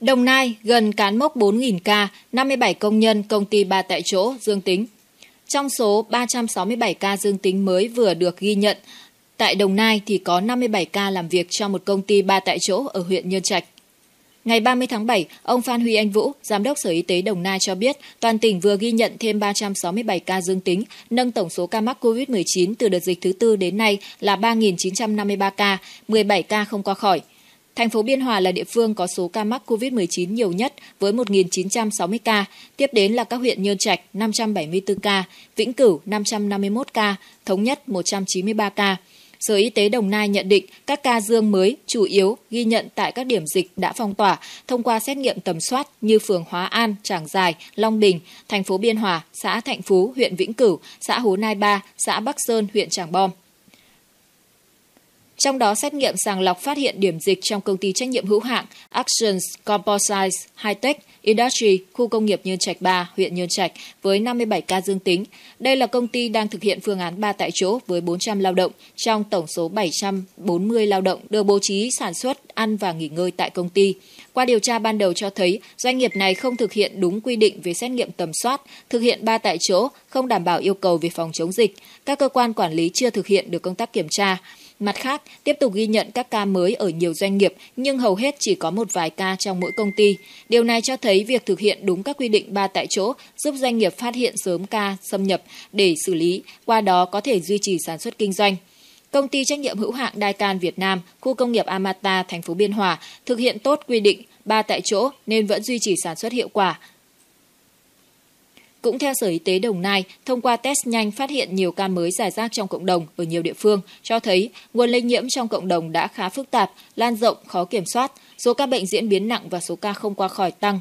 Đồng Nai gần cán mốc 4.000 ca, 57 công nhân công ty ba tại chỗ dương tính. Trong số 367 ca dương tính mới vừa được ghi nhận, tại Đồng Nai thì có 57 ca làm việc cho một công ty ba tại chỗ ở huyện Nhân Trạch. Ngày 30 tháng 7, ông Phan Huy Anh Vũ, Giám đốc Sở Y tế Đồng Nai cho biết, toàn tỉnh vừa ghi nhận thêm 367 ca dương tính, nâng tổng số ca mắc COVID-19 từ đợt dịch thứ tư đến nay là 3.953 ca, 17 ca không qua khỏi. Thành phố Biên Hòa là địa phương có số ca mắc COVID-19 nhiều nhất với 1.960 ca, tiếp đến là các huyện Nhơn Trạch 574 ca, Vĩnh Cửu 551 ca, Thống Nhất 193 ca. Sở Y tế Đồng Nai nhận định các ca dương mới chủ yếu ghi nhận tại các điểm dịch đã phong tỏa thông qua xét nghiệm tầm soát như phường Hóa An, Trảng Giài, Long Bình, thành phố Biên Hòa, xã Thạnh Phú, huyện Vĩnh Cửu, xã Hồ Nai Ba, xã Bắc Sơn, huyện Trảng Bom trong đó xét nghiệm sàng lọc phát hiện điểm dịch trong công ty trách nhiệm hữu hạn Actions Composites Hightech Industry, khu công nghiệp Nhân Trạch 3, huyện Nhân Trạch với 57 ca dương tính. Đây là công ty đang thực hiện phương án 3 tại chỗ với 400 lao động trong tổng số 740 lao động được bố trí sản xuất, ăn và nghỉ ngơi tại công ty. Qua điều tra ban đầu cho thấy, doanh nghiệp này không thực hiện đúng quy định về xét nghiệm tầm soát, thực hiện ba tại chỗ, không đảm bảo yêu cầu về phòng chống dịch. Các cơ quan quản lý chưa thực hiện được công tác kiểm tra. Mặt khác, tiếp tục ghi nhận các ca mới ở nhiều doanh nghiệp nhưng hầu hết chỉ có một vài ca trong mỗi công ty. Điều này cho thấy việc thực hiện đúng các quy định ba tại chỗ giúp doanh nghiệp phát hiện sớm ca xâm nhập để xử lý, qua đó có thể duy trì sản xuất kinh doanh. Công ty trách nhiệm hữu hạn Đài Can Việt Nam, khu công nghiệp Amata, thành phố Biên Hòa thực hiện tốt quy định ba tại chỗ nên vẫn duy trì sản xuất hiệu quả, cũng theo Sở Y tế Đồng Nai, thông qua test nhanh phát hiện nhiều ca mới giải rác trong cộng đồng ở nhiều địa phương, cho thấy nguồn lây nhiễm trong cộng đồng đã khá phức tạp, lan rộng, khó kiểm soát, số ca bệnh diễn biến nặng và số ca không qua khỏi tăng.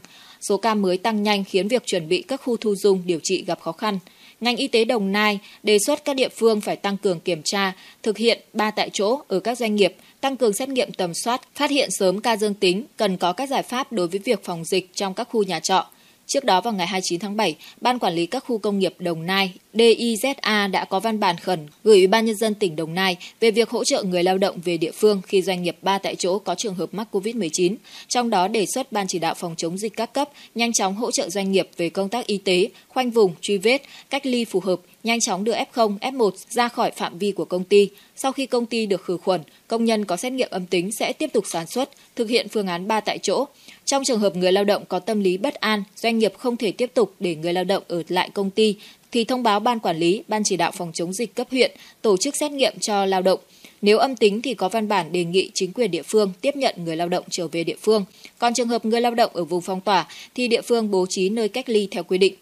Số ca mới tăng nhanh khiến việc chuẩn bị các khu thu dung điều trị gặp khó khăn. Ngành y tế Đồng Nai đề xuất các địa phương phải tăng cường kiểm tra, thực hiện ba tại chỗ ở các doanh nghiệp, tăng cường xét nghiệm tầm soát, phát hiện sớm ca dương tính, cần có các giải pháp đối với việc phòng dịch trong các khu nhà trọ Trước đó vào ngày 29 tháng 7, Ban Quản lý các khu công nghiệp Đồng Nai DIZA đã có văn bản khẩn gửi Ủy ban Nhân dân tỉnh Đồng Nai về việc hỗ trợ người lao động về địa phương khi doanh nghiệp ba tại chỗ có trường hợp mắc COVID-19, trong đó đề xuất Ban chỉ đạo phòng chống dịch các cấp nhanh chóng hỗ trợ doanh nghiệp về công tác y tế, khoanh vùng, truy vết, cách ly phù hợp, nhanh chóng đưa F0, F1 ra khỏi phạm vi của công ty. Sau khi công ty được khử khuẩn, công nhân có xét nghiệm âm tính sẽ tiếp tục sản xuất, thực hiện phương án ba tại chỗ. Trong trường hợp người lao động có tâm lý bất an, doanh nghiệp không thể tiếp tục để người lao động ở lại công ty thì thông báo ban quản lý, ban chỉ đạo phòng chống dịch cấp huyện tổ chức xét nghiệm cho lao động. Nếu âm tính thì có văn bản đề nghị chính quyền địa phương tiếp nhận người lao động trở về địa phương. Còn trường hợp người lao động ở vùng phong tỏa thì địa phương bố trí nơi cách ly theo quy định.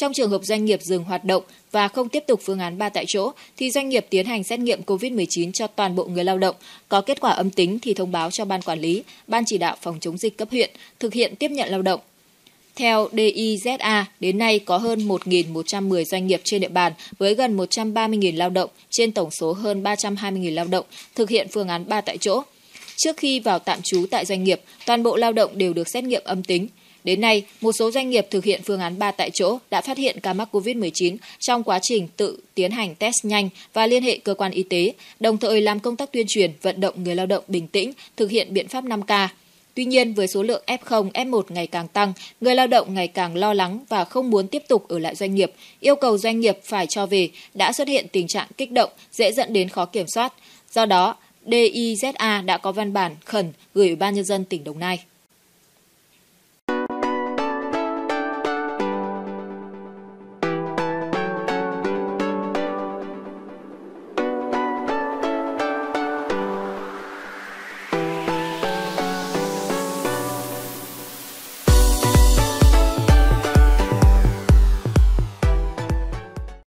Trong trường hợp doanh nghiệp dừng hoạt động và không tiếp tục phương án ba tại chỗ, thì doanh nghiệp tiến hành xét nghiệm COVID-19 cho toàn bộ người lao động. Có kết quả âm tính thì thông báo cho Ban Quản lý, Ban Chỉ đạo Phòng chống dịch cấp huyện, thực hiện tiếp nhận lao động. Theo DIZA, đến nay có hơn 1.110 doanh nghiệp trên địa bàn với gần 130.000 lao động trên tổng số hơn 320.000 lao động thực hiện phương án 3 tại chỗ. Trước khi vào tạm trú tại doanh nghiệp, toàn bộ lao động đều được xét nghiệm âm tính. Đến nay, một số doanh nghiệp thực hiện phương án 3 tại chỗ đã phát hiện ca mắc COVID-19 trong quá trình tự tiến hành test nhanh và liên hệ cơ quan y tế, đồng thời làm công tác tuyên truyền, vận động người lao động bình tĩnh, thực hiện biện pháp 5K. Tuy nhiên, với số lượng F0, F1 ngày càng tăng, người lao động ngày càng lo lắng và không muốn tiếp tục ở lại doanh nghiệp, yêu cầu doanh nghiệp phải cho về đã xuất hiện tình trạng kích động, dễ dẫn đến khó kiểm soát. Do đó, DIZA đã có văn bản khẩn gửi Ủy ban Nhân dân tỉnh Đồng Nai.